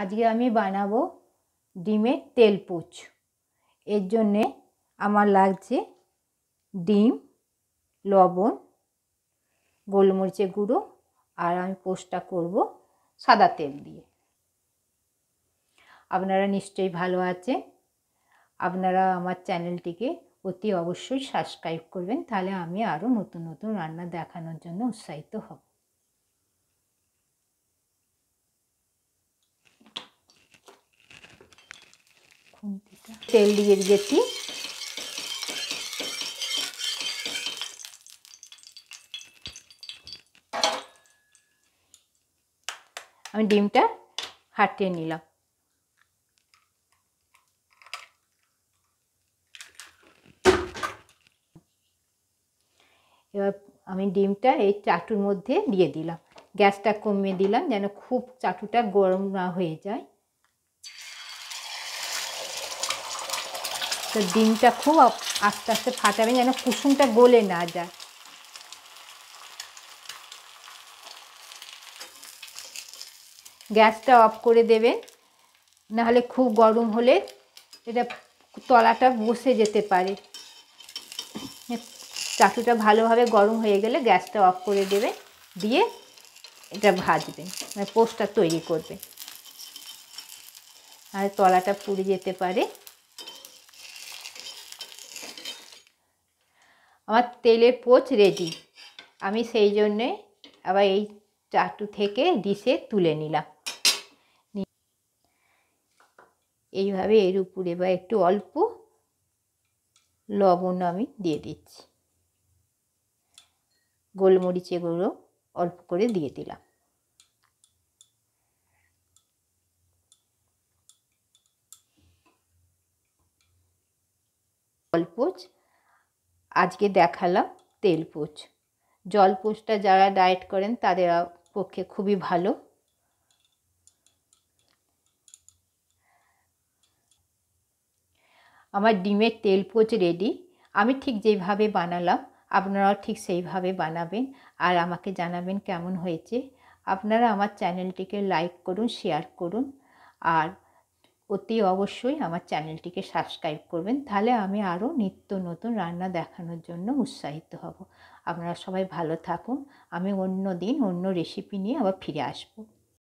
আজকে আমি বানাবো ডিমের তেলপুচ এর জন্যে আমার লাগছে ডিম লবণ গোলমরিচের গুঁড়ো আর আমি পোস্টটা করব সাদা তেল দিয়ে আপনারা নিশ্চয়ই ভালো আছে আপনারা আমার চ্যানেলটিকে অতি অবশ্যই সাবস্ক্রাইব করবেন তাহলে আমি আরও নতুন নতুন রান্না দেখানোর জন্য উৎসাহিত হব তেল দিয়ে দিয়েছি আমি ডিমটা হাটিয়ে নিলাম এবার আমি ডিমটা এই চাটুর মধ্যে দিয়ে দিলাম গ্যাসটা কমিয়ে দিলাম যেন খুব চাটুটা গরম না হয়ে যায় তো ডিমটা খুব আস্তে আস্তে ফাটাবেন যেন কুসুমটা গলে না যায় গ্যাসটা অফ করে দেবেন নাহলে খুব গরম হলে এটা তলাটা বসে যেতে পারে চাটুটা ভালোভাবে গরম হয়ে গেলে গ্যাসটা অফ করে দেবে দিয়ে এটা ভাজবেন মানে পোস্টটা তৈরি করবে আর তলাটা পুড়ে যেতে পারে আমার তেলের পোচ রেডি আমি সেই জন্যে আবার এই চাটু থেকে ডিশে তুলে নিলাম এইভাবে এর উপরে বা একটু অল্প লবণ আমি দিয়ে দিচ্ছি গোলমরিচ এগুলো অল্প করে দিয়ে দিলাম অল্পচ আজকে দেখালাম তেলপোচ জলপোচটা যারা ডায়েট করেন তাদের পক্ষে খুবই ভালো আমার ডিমের তেলপোচ রেডি আমি ঠিক যেভাবে বানালাম আপনারাও ঠিক সেইভাবে বানাবেন আর আমাকে জানাবেন কেমন হয়েছে আপনারা আমার চ্যানেলটিকে লাইক করুন শেয়ার করুন আর অতি অবশ্যই আমার চ্যানেলটিকে সাবস্ক্রাইব করবেন তাহলে আমি আরও নিত্য নতুন রান্না দেখানোর জন্য উৎসাহিত হব আপনারা সবাই ভালো থাকুন আমি অন্য দিন অন্য রেসিপি নিয়ে আবার ফিরে আসবো